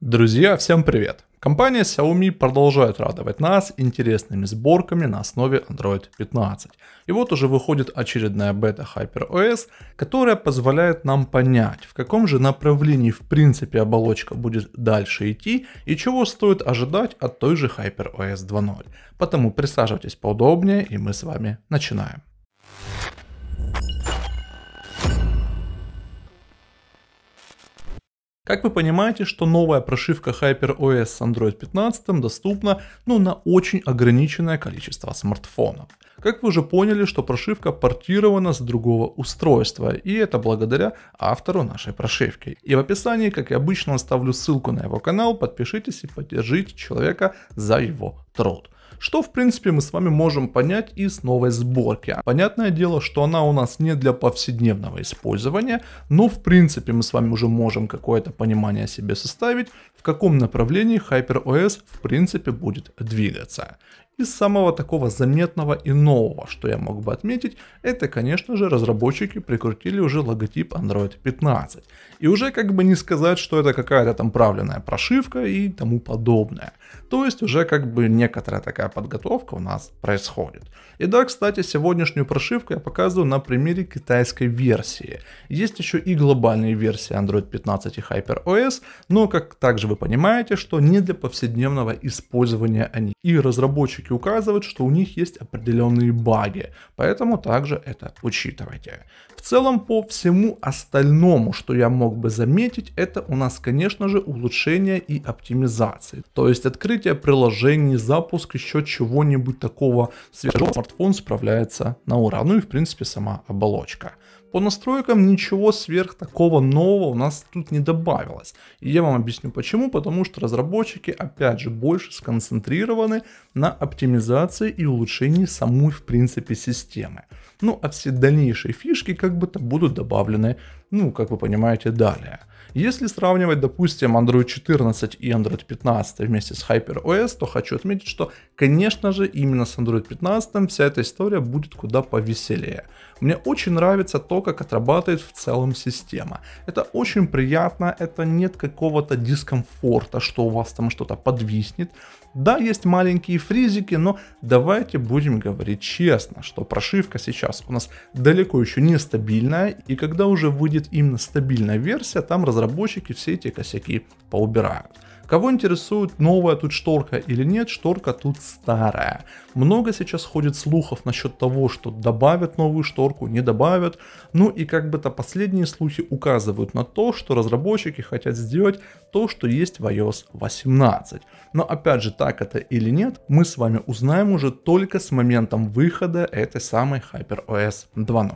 Друзья, всем привет! Компания Xiaomi продолжает радовать нас интересными сборками на основе Android 15. И вот уже выходит очередная бета HyperOS, которая позволяет нам понять, в каком же направлении в принципе оболочка будет дальше идти и чего стоит ожидать от той же HyperOS 2.0. Поэтому присаживайтесь поудобнее и мы с вами начинаем. Как вы понимаете, что новая прошивка HyperOS с Android 15 доступна ну, на очень ограниченное количество смартфонов. Как вы уже поняли, что прошивка портирована с другого устройства, и это благодаря автору нашей прошивки. И в описании, как и обычно, оставлю ссылку на его канал, подпишитесь и поддержите человека за его труд. Что, в принципе, мы с вами можем понять из новой сборки. Понятное дело, что она у нас не для повседневного использования, но, в принципе, мы с вами уже можем какое-то понимание себе составить, в каком направлении HyperOS, в принципе, будет двигаться. Из самого такого заметного и нового, что я мог бы отметить, это, конечно же, разработчики прикрутили уже логотип Android 15. И уже как бы не сказать, что это какая-то там правленная прошивка и тому подобное. То есть уже как бы некоторая такая подготовка у нас происходит. И да, кстати, сегодняшнюю прошивку я показываю на примере китайской версии. Есть еще и глобальные версии Android 15 и HyperOS, но как также вы понимаете, что не для повседневного использования они. И разработчики разработчики указывают, что у них есть определенные баги, поэтому также это учитывайте. В целом по всему остальному, что я мог бы заметить, это у нас, конечно же, улучшение и оптимизации. То есть открытие приложений, запуск еще чего-нибудь такого свежего смартфон справляется на ура. Ну и в принципе сама оболочка. По настройкам ничего сверх такого нового у нас тут не добавилось. И я вам объясню почему. Потому что разработчики опять же больше сконцентрированы на оптимизации и улучшении самой в принципе системы. Ну а все дальнейшие фишки как бы-то будут добавлены, ну как вы понимаете, далее. Если сравнивать, допустим, Android 14 и Android 15 вместе с HyperOS, то хочу отметить, что, конечно же, именно с Android 15 вся эта история будет куда повеселее. Мне очень нравится то, как отрабатывает в целом система. Это очень приятно, это нет какого-то дискомфорта, что у вас там что-то подвиснет. Да, есть маленькие фризики, но давайте будем говорить честно, что прошивка сейчас у нас далеко еще не стабильная, и когда уже выйдет именно стабильная версия, там разработчики все эти косяки поубирают. Кого интересует, новая тут шторка или нет, шторка тут старая. Много сейчас ходит слухов насчет того, что добавят новую шторку, не добавят. Ну и как бы то последние слухи указывают на то, что разработчики хотят сделать то, что есть в iOS 18. Но опять же, так это или нет, мы с вами узнаем уже только с моментом выхода этой самой HyperOS 2.0.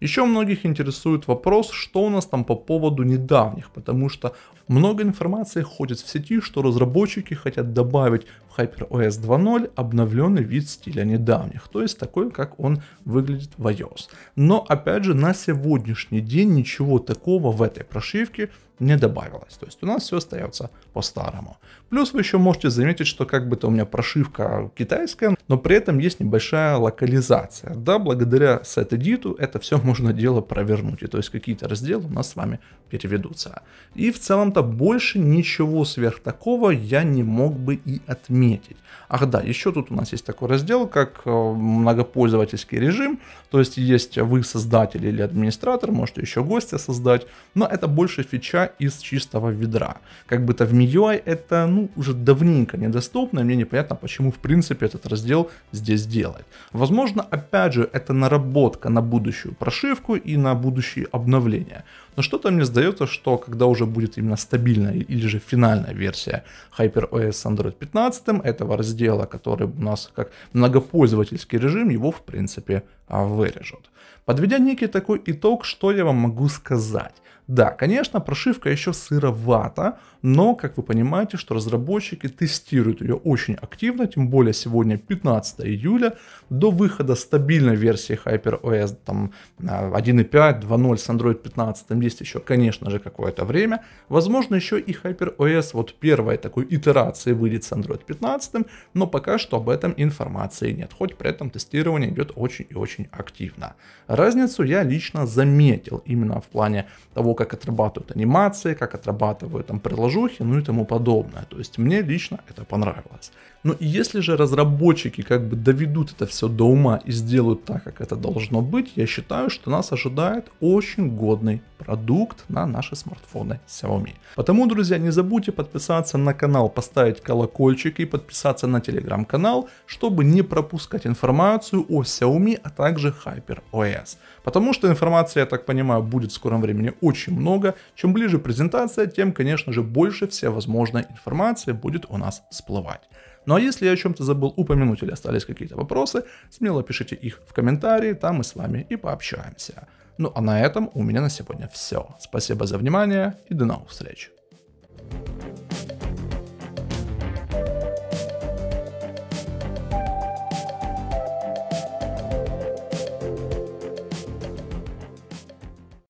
Еще многих интересует вопрос, что у нас там по поводу недавних, потому что много информации ходит в сети, что разработчики хотят добавить HyperOS 2.0 обновленный вид стиля недавних, то есть такой, как он выглядит в iOS. Но опять же, на сегодняшний день ничего такого в этой прошивке не добавилось. То есть у нас все остается по-старому. Плюс вы еще можете заметить, что как бы то у меня прошивка китайская, но при этом есть небольшая локализация. Да, благодаря Set это все можно дело провернуть. И то есть какие-то разделы у нас с вами переведутся. И в целом-то больше ничего сверх такого я не мог бы и отметить отметить. Ах да, еще тут у нас есть такой раздел, как э, многопользовательский режим, то есть есть вы создатель или администратор, можете еще гостя создать, но это больше фича из чистого ведра. Как бы то в MIUI это ну, уже давненько недоступно, и мне непонятно, почему в принципе этот раздел здесь делает. Возможно, опять же, это наработка на будущую прошивку и на будущие обновления. Но что-то мне сдается, что когда уже будет именно стабильная или же финальная версия HyperOS Android 15, режим этого раздела, который у нас как многопользовательский режим, его в принципе а, вырежут. Подведя некий такой итог, что я вам могу сказать? Да, конечно, прошивка еще сыровата, но, как вы понимаете, что разработчики тестируют ее очень активно, тем более сегодня 15 июля, до выхода стабильной версии HyperOS там 1.5, а, 2.0 с Android 15, там есть еще, конечно же, какое-то время. Возможно, еще и HyperOS вот первой такой итерации выйдет с Android 15, но пока что об этом информации нет, хоть при этом тестирование идет очень и очень активно. Разницу я лично заметил именно в плане того, как отрабатывают анимации, как отрабатывают там приложухи, ну и тому подобное. То есть мне лично это понравилось. Но ну если же разработчики как бы доведут это все до ума и сделают так, как это должно быть, я считаю, что нас ожидает очень годный продукт на наши смартфоны Xiaomi. Потому, друзья, не забудьте подписаться на канал, поставить колокольчик и подписаться на телеграм-канал, чтобы не пропускать информацию о Xiaomi, а также HyperOS. Потому что информация, я так понимаю, будет в скором времени очень очень много. Чем ближе презентация, тем, конечно же, больше вся возможная информация будет у нас всплывать. Ну а если я о чем-то забыл упомянуть или остались какие-то вопросы, смело пишите их в комментарии, там мы с вами и пообщаемся. Ну а на этом у меня на сегодня все. Спасибо за внимание и до новых встреч.